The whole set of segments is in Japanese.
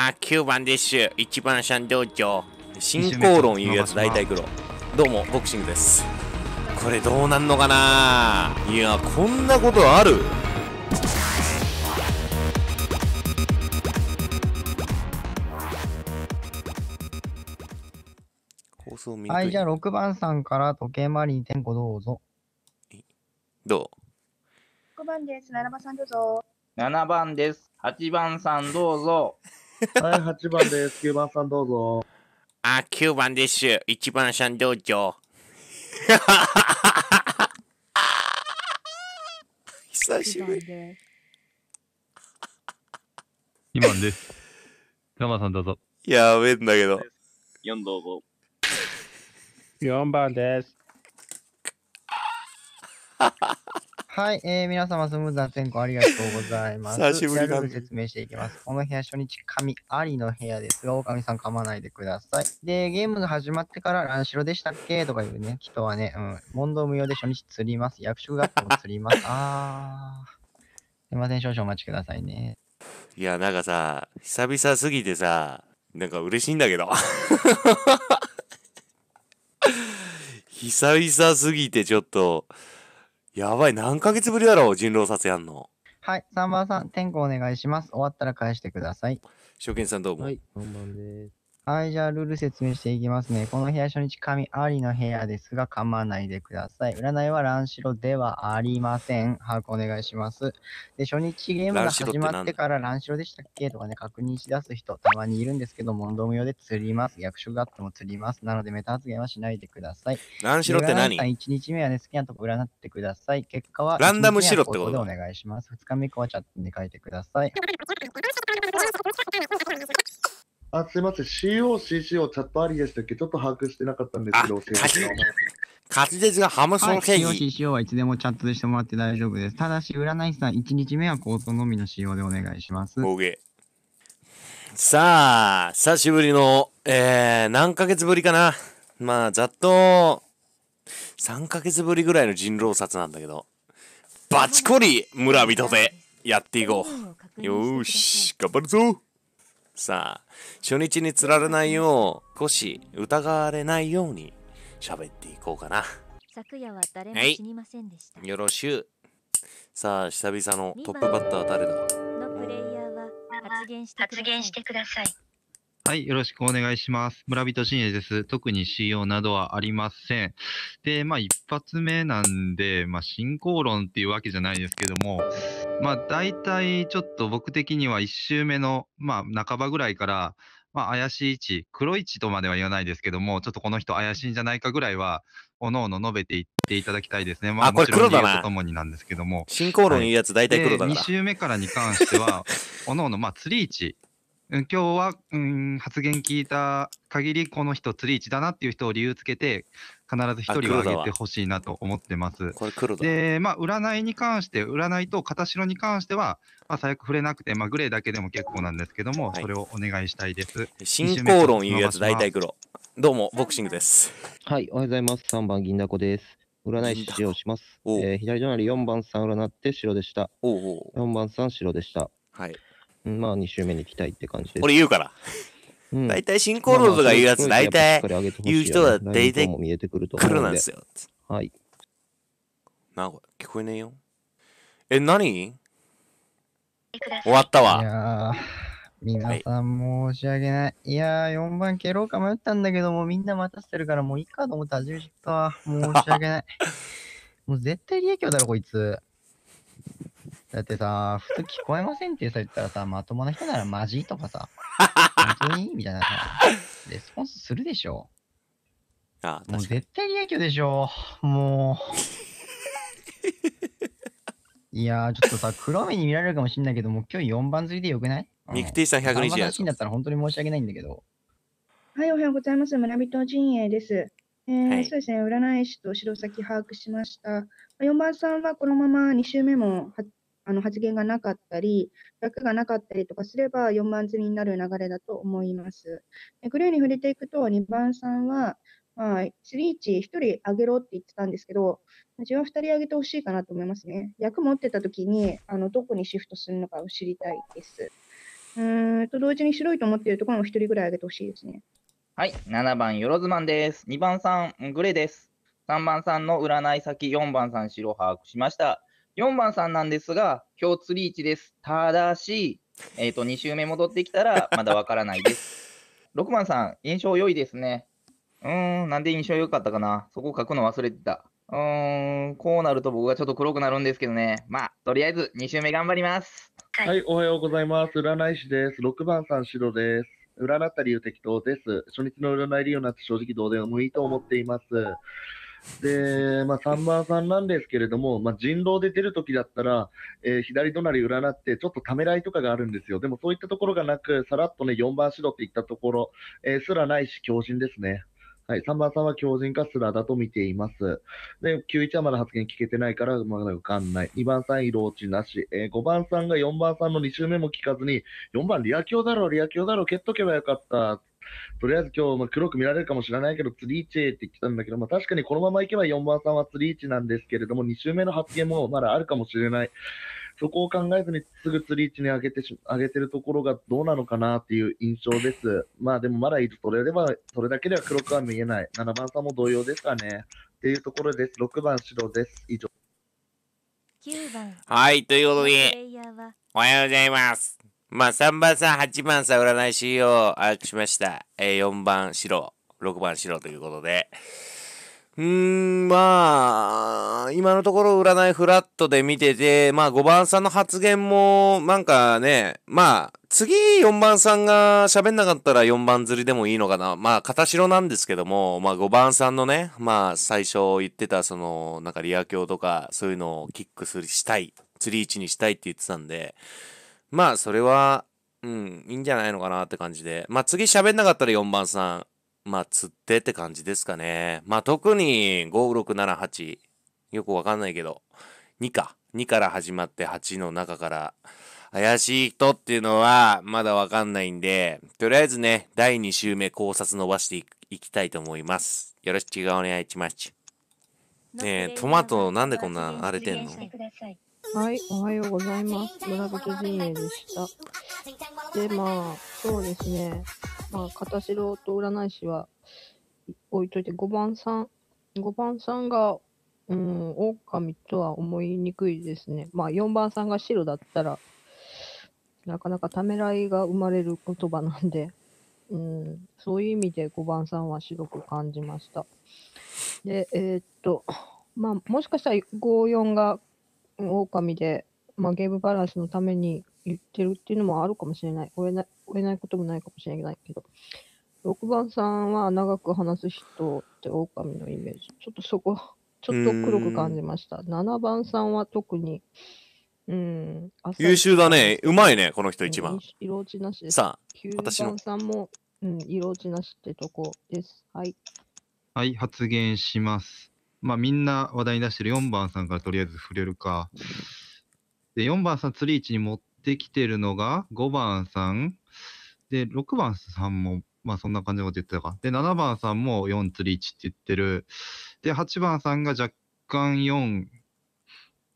あ、9番デッシュ、1番シャン道長。進行論いうやつ大体黒。どうも、ボクシングです。これどうなんのかないや、こんなことあるはい、じゃあ6番さんから時計回りに点ポどうぞ。どう番です。7番さんどうぞ。7番です。8番さんどうぞ。はい、8番です。9番さんどうぞ。あ、9番です。1番さんどうぞ。久しぶり。2番です。生さんどうぞ。やべえんだけど。4どうぞ。4番です。はい、えー、皆様、スムーズな選考ありがとうございます。久しぶりだ、ね、説明していきます。この部屋、初日、神ありの部屋ですが、狼さん噛まないでください。で、ゲームが始まってから、乱白でしたっけとか言うね、人はね、うん、問答無用で初日釣ります。役職がも釣ります。あー。すいません、少々お待ちくださいね。いや、なんかさ、久々すぎてさ、なんか嬉しいんだけど。久々すぎてちょっと、やばい、何ヶ月ぶりだろう、人狼殺やんの。はい、3番さん、天候お願いします。終わったら返してください。証券さんどうも。はい、こ番です。はい、じゃあルール説明していきますね。この部屋初日神ありの部屋ですが、噛まないでください。占いは乱白ではありません。把握お願いします。で、初日ゲームが始まってから乱白でしたっけとかね、確認し出す人、たまにいるんですけど、問答無用で釣ります。役職があっても釣ります。なので、メタ発言はしないでください。乱白って何 ?1 日目はね、好きなとこ占ってください。結果は、ランダム白ってことでお願いします。2日目以降はチャットに書いてください。あ、すみません。COCC をチャットありでしたっけちょっと把握してなかったんですけど、教えてく滑舌がハムソン正義。はい、COCC はいつでもチャットでしてもらって大丈夫です。ただし、占い師さん、1日目は口頭のみの使用でお願いします。OK。さあ、久しぶりの、えー、何ヶ月ぶりかな。まあ、ざっと、3ヶ月ぶりぐらいの人狼殺なんだけど、バチコリ村人でやっていこう。よーし、頑張るぞ。さあ、初日につられないよう、少し疑われないように喋っていこうかな。昨夜は誰も死にませんでした。はい、よろしゅう。さあ、久々のトップバッター誰だのプレイヤーは発言してください。はい、よろしくお願いします。村人陣営です。特に CO などはありません。で、まあ一発目なんで、まあ進行論っていうわけじゃないですけども、まあ、大体ちょっと僕的には1周目の、まあ、半ばぐらいから、まあ、怪しい位置、黒い位置とまでは言わないですけども、ちょっとこの人怪しいんじゃないかぐらいは、おのおの述べていっていただきたいですね。まあ、あこれ黒だな。ともになんですけども。進行論言うやつ大体黒だな、はい、2周目からに関しては、おのおの、まあ、釣り位置今日は、うん、発言聞いた限り、この人、釣り位置だなっていう人を理由つけて、必ず一人は挙げてほしいなと思ってます。で、まあ、占いに関して、占いと片白に関しては、まあ、最悪触れなくて、まあ、グレーだけでも結構なんですけども、はい、それをお願いしたいです。進行論言うやつ、大体黒。どうも、ボクシングです。はい、おはようございます。3番、銀だこです。占い師をします。えー、左隣4番さん占って白でした。おうおう4番さん白でした。はい。まあ2週目に行きたいって感じです。俺言うから。うん大体進行ロードが言うやつ、大体言う人は大体見るんですよ。はい。なんか聞こえねえよ。え、何終わったわ。いやー、皆さん申し訳ない。いやー、4番蹴ろうか迷ったんだけども、みんな待たせてるからもういいかと思って始めちゃったわ。申し訳ない。もう絶対利益だろ、こいつ。だってさ、普通聞こえませんってさ、言ったらさ、まともな人ならマジとかさ、本当にみたいなさ、レスポンスするでしょ。ああもう絶対影響でしょ。もう。いやー、ちょっとさ、黒目に見られるかもしんないけど、もう今日4番釣りでよくないミクティさん120や。好きだったら本当に申し訳ないんだけど。はい、おはようございます。村人陣営です。えー、はい、そうですね、占い師と城崎把握しました。4番さんはこのまま2週目もあの発言がなかったり、役がなかったりとかすれば、4番積みになる流れだと思います。グレーに触れていくと、2番さんは、まあ、スリーチ1人上げろって言ってたんですけど、自分は2人上げてほしいかなと思いますね。役持ってた時に、あのどこにシフトするのかを知りたいです。うんと同時に白いと思っているところも1人ぐらい上げてほしいですね。はい、7番よろずまんです。2番さん、グレーです。3番さんの占い先、4番さん、白把握しました。4番さんなんですが、今日釣り位です。ただし、えっ、ー、と、2周目戻ってきたら、まだわからないです。6番さん、印象良いですね。うーん、なんで印象良かったかな。そこ書くの忘れてた。うーん、こうなると僕がちょっと黒くなるんですけどね。まあ、とりあえず2周目頑張ります。はい、おはようございます。占い師です。6番さん、白です。占った理由適当です。初日の占い利用なんて正直どうでもいいと思っています。で、まあ、3番さんなんですけれども、まあ、人狼で出るときだったら、えー、左隣占って、ちょっとためらいとかがあるんですよ。でもそういったところがなく、さらっとね、4番白っていったところ、えー、すらないし、強靭ですね。はい、3番さんは強靭かすらだと見ています。で、91はまだ発言聞けてないから、まだ浮かんない。2番さん、色落ちなし。えー、5番さんが4番さんの2周目も聞かずに、4番リア強だろ、リア強だろ、蹴っとけばよかった。とりあえず今日、ま黒く見られるかもしれないけど、釣り位置って言ってたんだけど、まあ、確かにこのままいけば4番さんは釣り位置なんですけれども、2周目の発言もまだあるかもしれない。そこを考えずにすぐ釣り位置に上げてし、上げてるところがどうなのかなっていう印象です。まあでもまだいる。それでは、それだけでは黒くは見えない。7番さんも同様ですかね。っていうところです。6番白です。以上。9番はい、ということで、おはようございます。まあ、3番さん、8番さん、占い師をしました。えー、4番白、6番白ということで。うーん、まあ、今のところ占いフラットで見てて、まあ5番さんの発言も、なんかね、まあ、次4番さんが喋んなかったら4番釣りでもいいのかな。まあ、片白なんですけども、まあ5番さんのね、まあ最初言ってた、その、なんかリア教とか、そういうのをキックする、したい、釣り位置にしたいって言ってたんで、まあ、それは、うん、いいんじゃないのかなって感じで。まあ、次喋んなかったら4番さん。まあ、釣ってって感じですかね。まあ、特に5、6、7、8。よくわかんないけど。2か。2から始まって8の中から。怪しい人っていうのはまだわかんないんで、とりあえずね、第2週目考察伸ばしていきたいと思います。よろしくお願いします。ねえ、トマトなんでこんな荒れてんのはい、おはようございます。村人陣営でした。で、まあ、そうですね。まあ、片白と占い師は置いといて、5番さん。5番さんが、うん、狼とは思いにくいですね。まあ、4番さんが白だったら、なかなかためらいが生まれる言葉なんで、うん、そういう意味で5番さんは白く感じました。で、えー、っと、まあ、もしかしたら54が狼で、まあ、ゲームバランスのために言ってるっていうのもあるかもしれない。追えない、追えないこともないかもしれないけど。6番さんは長く話す人って狼のイメージ。ちょっとそこ、ちょっと黒く感じました。7番さんは特に、うん、優秀だね。うまいね、この人一番。色落ちなしです。さあ、私の。9番さんも、うん、色落ちなしってとこです。はい。はい、発言します。まあ、みんな話題に出してる4番さんからとりあえず触れるか。で、4番さん、釣り位置に持ってきてるのが5番さん。で、6番さんも、まあそんな感じのこと言ってたか。で、7番さんも4釣り位置って言ってる。で、8番さんが若干4、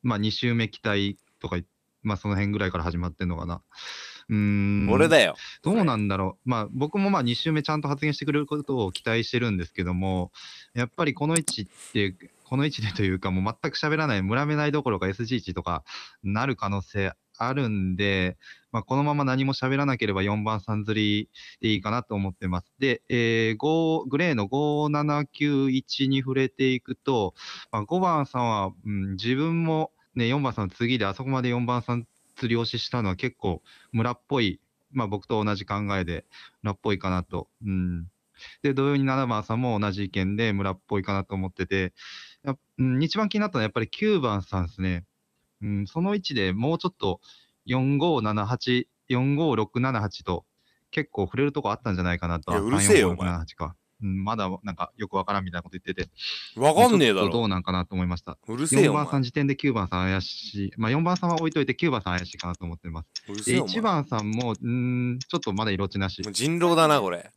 まあ2周目期待とか、まあその辺ぐらいから始まってんのかな。うん。俺だよ。どうなんだろう。まあ、僕もまあ、2週目ちゃんと発言してくれることを期待してるんですけども、やっぱりこの位置って、この位置でというか、もう全く喋らない、村めないどころか SG1 とかなる可能性あるんで、まあ、このまま何も喋らなければ4番さん釣りでいいかなと思ってます。で、えー、5グレーの5791に触れていくと、まあ、5番さんは、うん、自分も、ね、4番さんの次であそこまで4番さん釣り押ししたのは結構村っぽい、まあ僕と同じ考えで村っぽいかなと。うん。で、同様に7番さんも同じ意見で村っぽいかなと思ってて、やうん、一番気になったのはやっぱり9番さんですね。うん、その位置でもうちょっと457845678と結構触れるとこあったんじゃないかなと。いや、うるせえよ、お前。か。まだなんかよくわからんみたいなこと言ってて、わかんねえだろ。どうなんかなと思いました。うるせえよ。4番さん時点で9番さん怪しい。まあ4番さんは置いといて9番さん怪しいかなと思ってます。うるせえよ。1番さんも、うん、ちょっとまだ色落ちなし。人狼だな、これ。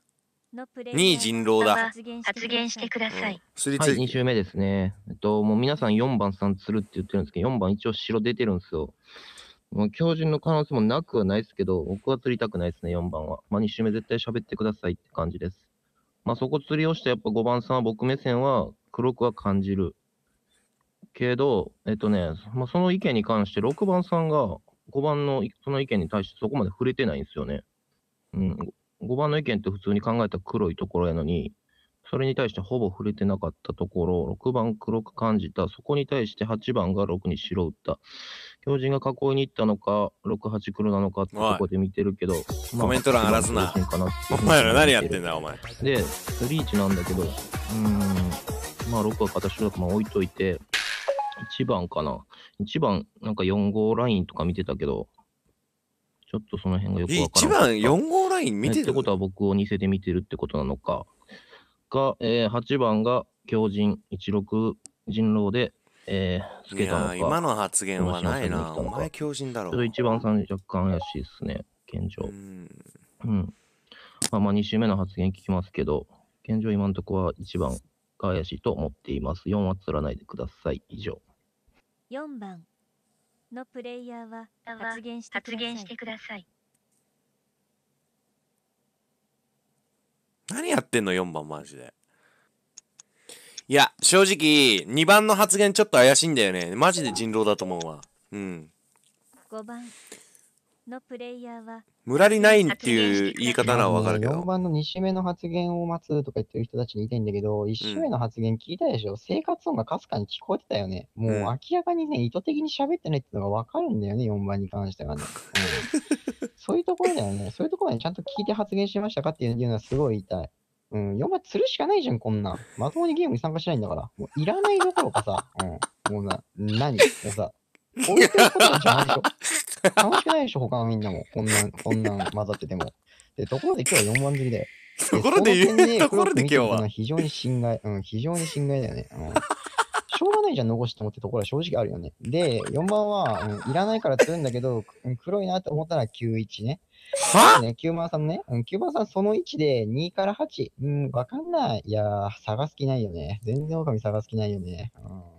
2位人狼だ。発言してください。はい、2周目ですね。えっと、もう皆さん4番さんつるって言ってるんですけど、4番一応白出てるんですよ。もう狂人の可能性もなくはないですけど、僕は釣りたくないですね、4番は。まあ、2周目絶対喋ってくださいって感じです。まあ、そこ釣りをしてやっぱ5番さんは僕目線は黒くは感じる。けど、えっとね、まあ、その意見に関して6番さんが5番のその意見に対してそこまで触れてないんですよね。うん、5番の意見って普通に考えたら黒いところやのに、それに対してほぼ触れてなかったところ、6番黒く感じた。そこに対して8番が6に白打った。強人が囲いに行ったのか、6、8黒なのかってとこで見てるけど、まあ、コメント欄荒らすな。お前ら何やってんだ、お前。で、リーチなんだけど、うーん、まあ6は形だとまあ置いといて、1番かな。1番、なんか4号ラインとか見てたけど、ちょっとその辺がよくわからない。1番4号ライン見てるってことは僕を偽で見てるってことなのか、が、えー、8番が強人16人狼で、えー、つけたのか。今の発言はないな。お前強人だろ。ちょっと1番さん若干怪しいですね、現状。うんうん。まあ、まあ2周目の発言聞きますけど、現状今のところは1番が怪しいと思っています。4は釣らないでください。以上。4番のプレイヤーは発言してください。何やってんの ?4 番マジで。いや、正直、2番の発言ちょっと怪しいんだよね。マジで人狼だと思うわ。うん。5番。のプレイヤーは無理ないっていう言い方ならわかるけど。4番の2周目の発言を待つとか言ってる人たちに言いたいんだけど、1周目の発言聞いたでしょ、うん、生活音がかすかに聞こえてたよね。もう明らかにね、意図的に喋ってないってのがわかるんだよね、4番に関してはね。うん、そういうところだよね。そういうところにちゃんと聞いて発言しましたかっていうのはすごい言いたい。うん、4番釣るしかないじゃん、こんなん。まともにゲームに参加しないんだから。もういらないどころかさ、うん、もうな、何もうさ。置いてることじゃないよ。楽しくないでしょ、他のみんなも。こんなこんな混ざってても。で、ところで今日は4番釣りだよ。ところで言う、ところで今日は。非常に心外、うん、非常に心外だよね。うんしょうがないじゃん、残して思ってところは正直あるよね。で、4番は、うん、いらないから釣るんだけど、うん、黒いなって思ったら91ね。はね、9番さんね、うん、9番さんその位置で2から8。うん、わかんない。いやー、探す気ないよね。全然狼探す気ないよね。うん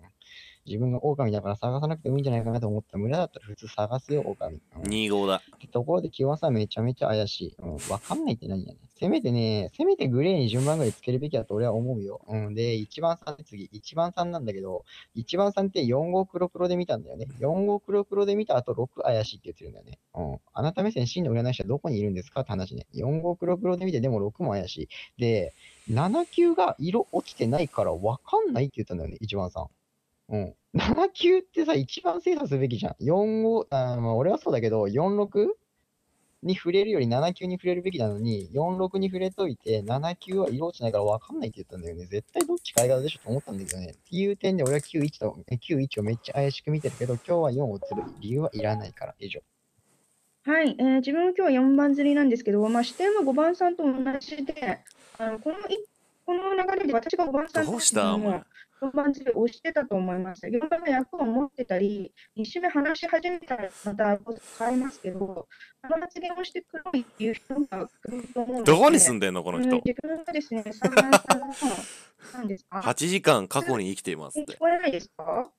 自分が狼だから探さなくてもいいんじゃないかなと思った村だったら普通探すよ、狼。2号だ。ところで、キワさんめちゃめちゃ怪しい。うん、わかんないって何やねせめてね、せめてグレーに順番ぐらいつけるべきだと俺は思うよ。うん、で、1番さん、次、1番さんなんだけど、1番さんって4号黒黒で見たんだよね。4号黒黒で見た後、6怪しいって言ってるんだよね。うん。あなた目線、真の占い師はどこにいるんですかって話ね。4号黒黒で見て、でも6も怪しい。で、7級が色落ちてないからわかんないって言ったんだよね、1番さん。うん。7級ってさ、一番精査すべきじゃん。4 5、あまあ、俺はそうだけど、46? に触れるより7級に触れるべきなのに、46に触れといて、7級は色落ちないから分かんないって言ったんだよね。絶対どっちか相方でしょと思ったんだけどね。っていう点で俺は91と、91をめっちゃ怪しく見てるけど、今日は4を釣る理由はいらないから。以上。はい、えー、自分は今日は4番釣りなんですけど、まあ、視点は5番さんと同じで、あのこのこの流れで私が5番さんとどうしたお前4番で押してたと思います。現場の役を持ってたり、一周目話し始めたらまた変えますけど、あの発言をして黒いっていう人が来ると思うんです、ね、どこに住んでんの、この人。自分がですね、3番さんのですか8 時間過去に生きていますって。聞こえないですか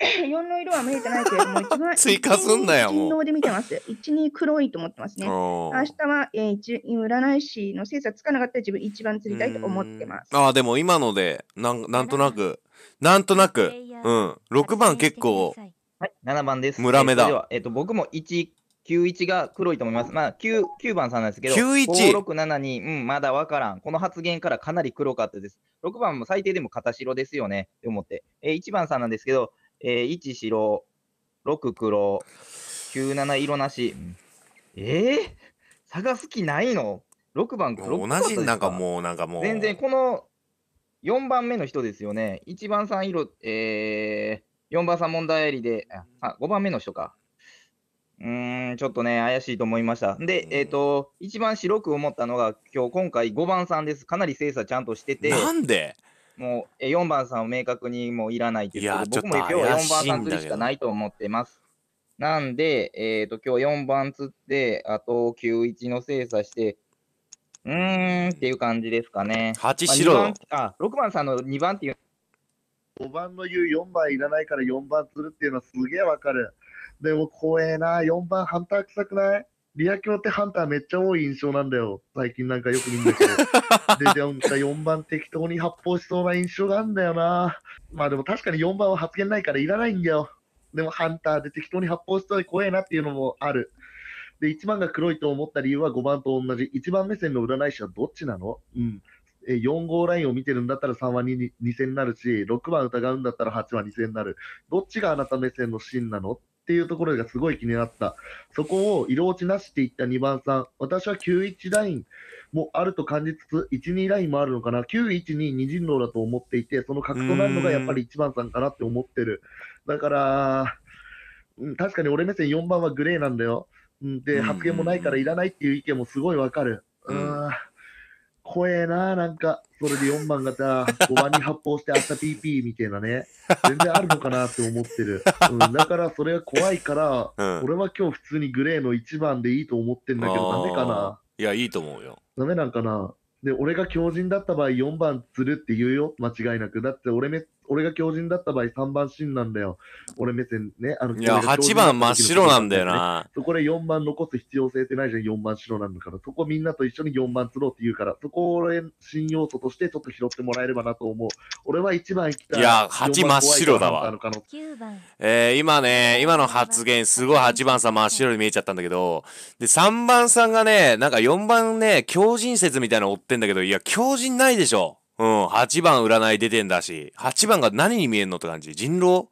四の色は見えてないけれども、一番 追加すんなよ、もう。で見てます。1、2黒いと思ってますね。明日は、えー、占い師の精査つかなかったら自分一番釣りたいと思ってます。ああ、でも今ので、なんなんとなく、なんとなく、うん、六番結構、はい、七番です。村目だ。えっ、ー、と僕も一。九一が黒いと思います。まあ九九番さんなんですけど、九一六七に、うん、まだわからん。この発言からかなり黒かったです。六番も最低でも片白ですよね、って思って。えー、番さんなんですけど、えー、1白、6黒、9七色なし。ええー、探す気ないの ?6 番黒同じ、なんかもう、なんかもう。全然、この4番目の人ですよね。1番3色、えー、4番3問題ありで、あ、5番目の人か。うーん、ちょっとね、怪しいと思いました。で、えっ、ー、と、一番白く思ったのが、今日、今回5番さんです。かなり精査ちゃんとしてて。なんでもう4番さんを明確にもういらないってっ僕も今日は4番さん釣りしかないと思ってます。なんで、えっ、ー、と、今日4番釣って、あと91の精査して、うーんっていう感じですかね。8白、まあ、あ、6番さんの2番っていう。5番の言う4番いらないから4番釣るっていうのはすげえわかる。でも怖えな、4番ハンター臭くないリア教ってハンターめっちゃ多い印象なんだよ。最近なんかよく見るんけど。で、なんか4番適当に発砲しそうな印象がるんだよな。まあでも確かに4番は発言ないからいらないんだよ。でもハンターで適当に発砲しそうで怖いなっていうのもある。で、1番が黒いと思った理由は5番と同じ。1番目線の占い師はどっちなのうん。え4号ラインを見てるんだったら3は2 2 0になるし、6番疑うんだったら8は2000になる。どっちがあなた目線の真なのっていうところがすごい気になった。そこを色落ちなしっていった2番さん。私は91ラインもあると感じつつ、12ラインもあるのかな。912二人狼だと思っていて、その格となるのがやっぱり1番さんかなって思ってる。だから、うん、確かに俺目線4番はグレーなんだよ。で、発言もないからいらないっていう意見もすごいわかる。うん、うん怖えな、なんか、それで4番がさ、5番に発砲してた PP みたいなね、全然あるのかなって思ってる。うん、だからそれが怖いから、うん、俺は今日普通にグレーの1番でいいと思ってんだけど、ダメかな。いや、いいと思うよ。ダメなんかな。で、俺が強人だった場合、4番釣るって言うよ、間違いなく。だって俺め俺が狂人だった場合3番真なんだよ。俺目線ね。あのいや、8番真っ白なんだよな。そこで4番残す必要性ってないじゃん、4番白なんだから。そこみんなと一緒に4番釣ろうって言うから、そこを俺、新要素としてちょっと拾ってもらえればなと思う。俺は1番行きたい。いや、8真っ白だわ。えー、今ね、今の発言、すごい8番さん真っ白に見えちゃったんだけど、で、3番さんがね、なんか4番ね、強人説みたいなの追ってんだけど、いや、強人ないでしょ。うん、8番占い出てんだし、8番が何に見えんのって感じ。人狼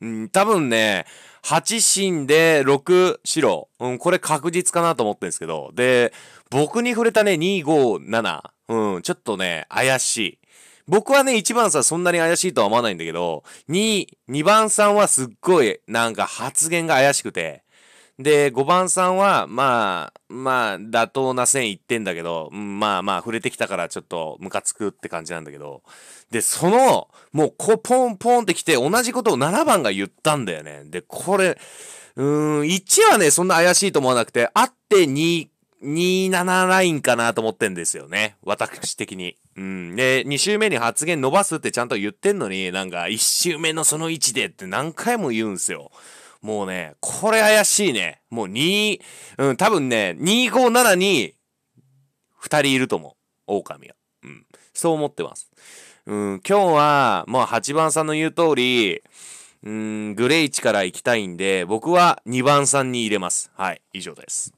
うん、多分ね、8進で6白。うん、これ確実かなと思ってるんですけど。で、僕に触れたね、2、5、7。うん、ちょっとね、怪しい。僕はね、1番さんそんなに怪しいとは思わないんだけど、2、2番さんはすっごい、なんか発言が怪しくて、で、5番さんは、まあ、まあ、妥当な線いってんだけど、まあまあ、触れてきたからちょっとムカつくって感じなんだけど、で、その、もう、こう、ポンポンってきて、同じことを7番が言ったんだよね。で、これ、うーん、1はね、そんな怪しいと思わなくて、あって2、27ラインかなと思ってんですよね。私的に。うん。で、2周目に発言伸ばすってちゃんと言ってんのに、なんか、1周目のその位置でって何回も言うんすよ。もうね、これ怪しいね。もう2、うん、多分ね、257に2人いると思う。狼が。うん。そう思ってます。うん、今日は、まあ8番さんの言う通り、うん、グレイチから行きたいんで、僕は2番さんに入れます。はい、以上です。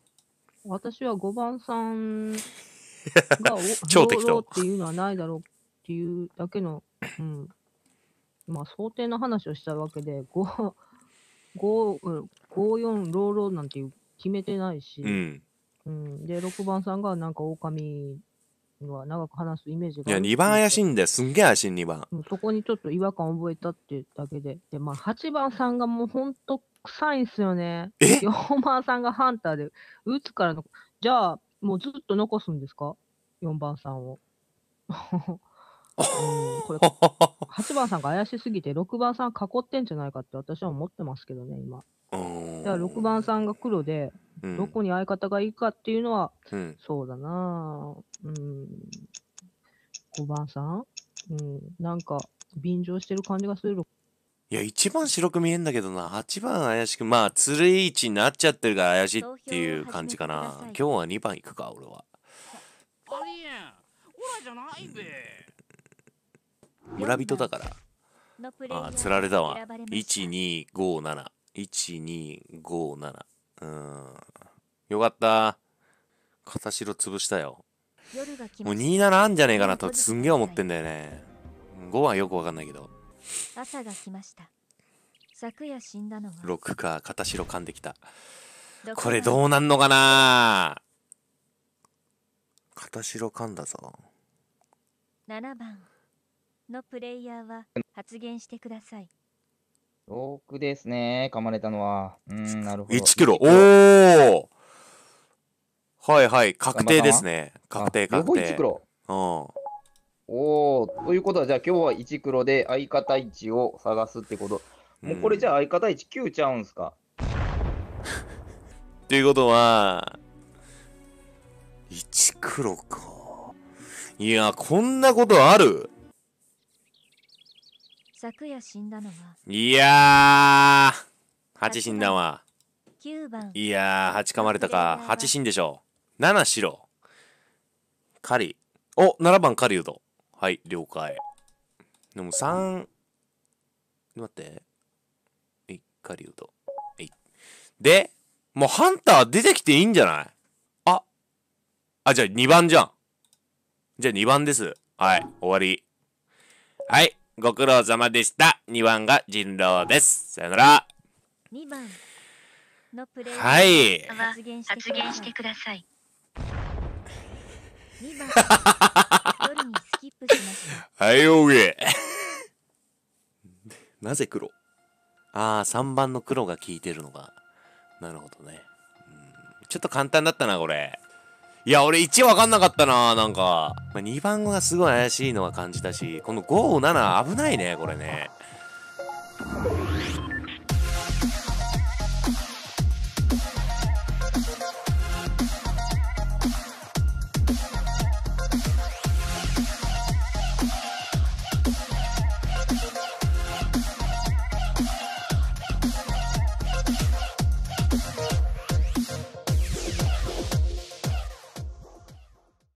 私は5番さんが 超適当っていうのはないだろうっていうだけの、うん、まあ想定の話をしたわけで、5、5、うん、54ローローなんていう決めてないし、うん、うん、で6番さんがなんか狼は長く話すイメージがいや2番怪しいんですんげえ怪しい2番、うん、そこにちょっと違和感覚えたっていうだけででまあ8番さんがもうほんと臭いんすよねえ4番さんがハンターで打つからのじゃあもうずっと残すんですか4番さんを うん、これ8番さんが怪しすぎて、6番さん囲ってんじゃないかって私は思ってますけどね、今。だから6番さんが黒で、うん、どこに相方がいいかっていうのは、うん、そうだなうん。5番さんうん。なんか、便乗してる感じがする。いや、1番白く見えんだけどな、8番怪しく、まあ、つるい位置になっちゃってるから怪しいっていう感じかな。今日は2番いくか、俺は。ありえん。オじゃないべ。村人だからああ釣られたわ1257 1257うんよかった片白潰したよもう27あんじゃねえかなとすんげえ思ってんだよね5はよくわかんないけど朝が来ました昨夜死んだのは6か片白噛んできたこれどうなんのかな片白噛んだぞ7番のプレイヤーは発言してください。遠くですね、噛まれたのは。うん、なるほど。1キロ。おおはいはい、確定ですね。確定確定。うん。おおということは、じゃあ今日は1黒で相方位置を探すってこと。もうこれじゃあ相方位置9ちゃうんすか。っていうことは、1黒か。いや、こんなことある昨夜死んだのはいやー8死んだわ番いやー8噛まれたか8死んでしょ7白カリお7番カリウとはい了解でも3待ってえカリウとえでもうハンター出てきていいんじゃないああじゃあ2番じゃんじゃあ2番ですはい終わりはいご苦労様でした。2番が人狼です。さよなら。2番のプレイはい。発言してください。はい、おげ。なぜ黒ああ、3番の黒が効いてるのが。なるほどね。ちょっと簡単だったな、これ。いや、俺1分かんなかったななんか。まあ、2番がすごい怪しいのは感じたし、この5、7危ないね、これね。